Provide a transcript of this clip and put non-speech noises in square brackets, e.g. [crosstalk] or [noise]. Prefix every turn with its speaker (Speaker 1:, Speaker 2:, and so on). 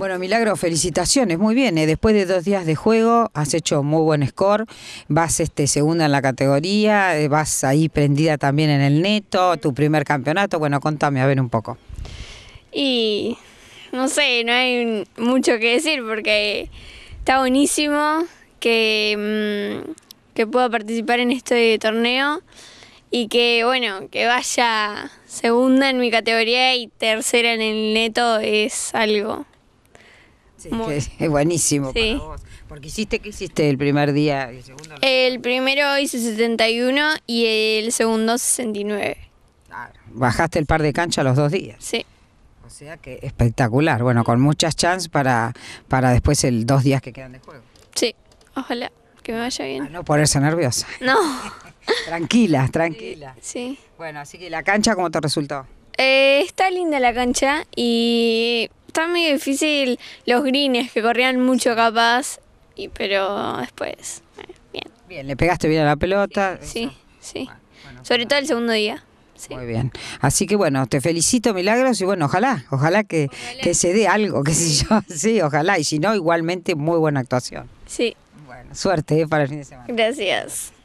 Speaker 1: Bueno, Milagro, felicitaciones, muy bien. Eh, después de dos días de juego, has hecho muy buen score, vas este, segunda en la categoría, eh, vas ahí prendida también en el neto, tu primer campeonato. Bueno, contame, a ver un poco.
Speaker 2: Y no sé, no hay mucho que decir porque está buenísimo que, mm, que pueda participar en este torneo y que bueno, que vaya segunda en mi categoría y tercera en el neto es algo
Speaker 1: es buenísimo para vos. Porque hiciste, ¿qué hiciste este, el primer día?
Speaker 2: El, primero hice 71 y el segundo 69. Claro.
Speaker 1: Bajaste el par de cancha los dos días. Sí. O sea que espectacular. Bueno, con muchas chances para, para después el dos días que
Speaker 2: quedan de juego. Sí, ojalá que me vaya bien. A no ponerse nerviosa. No. [laughs] tranquila, tranquila. Sí.
Speaker 1: Bueno, así que la cancha, ¿cómo te resultó?
Speaker 2: Eh, está linda la cancha y está muy difícil los grines, que corrían mucho capaz, y, pero después,
Speaker 1: eh, bien. Bien, le pegaste bien a la pelota. Sí,
Speaker 2: sí. Sobre todo el segundo día.
Speaker 1: Muy bien. Así que bueno, te felicito, Milagros, y bueno, ojalá, ojalá que, se dé algo, qué sé yo. [laughs] Sí, ojalá. Y si no, igualmente, muy buena actuación. Sí. Bueno, suerte eh, para el fin de semana.
Speaker 2: Gracias.